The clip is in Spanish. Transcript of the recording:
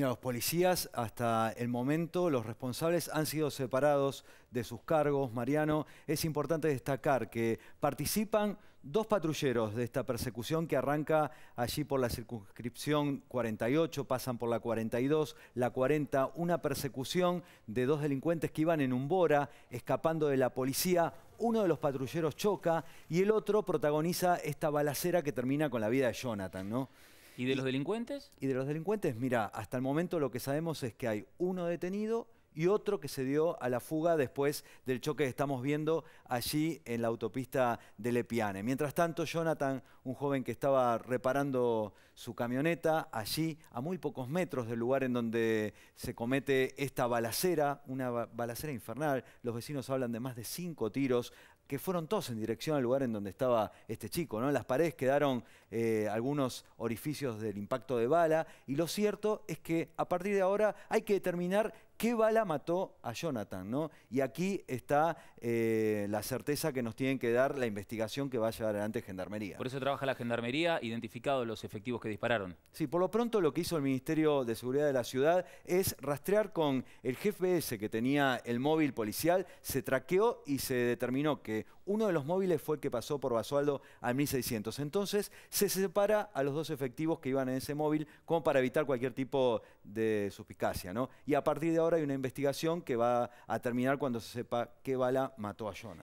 Mira, los policías hasta el momento, los responsables han sido separados de sus cargos. Mariano, es importante destacar que participan dos patrulleros de esta persecución que arranca allí por la circunscripción 48, pasan por la 42, la 40, una persecución de dos delincuentes que iban en un bora, escapando de la policía. Uno de los patrulleros choca y el otro protagoniza esta balacera que termina con la vida de Jonathan, ¿no? ¿Y de los delincuentes? Y de los delincuentes, mira, hasta el momento lo que sabemos es que hay uno detenido y otro que se dio a la fuga después del choque que estamos viendo allí en la autopista de Lepiane. Mientras tanto, Jonathan, un joven que estaba reparando su camioneta allí a muy pocos metros del lugar en donde se comete esta balacera, una balacera infernal, los vecinos hablan de más de cinco tiros que fueron todos en dirección al lugar en donde estaba este chico. ¿no? En las paredes quedaron eh, algunos orificios del impacto de bala y lo cierto es que a partir de ahora hay que determinar qué bala mató a Jonathan. ¿no? Y aquí está eh, la certeza que nos tienen que dar la investigación que va a llevar adelante Gendarmería. Por eso trabaja la Gendarmería, identificado los efectivos que dispararon. Sí, por lo pronto lo que hizo el Ministerio de Seguridad de la Ciudad es rastrear con el GPS que tenía el móvil policial, se traqueó y se determinó que uno de los móviles fue el que pasó por Basualdo al 1600. Entonces se separa a los dos efectivos que iban en ese móvil como para evitar cualquier tipo de suspicacia. Y a partir de ahora hay una investigación que va a terminar cuando se sepa qué bala mató a Jonah.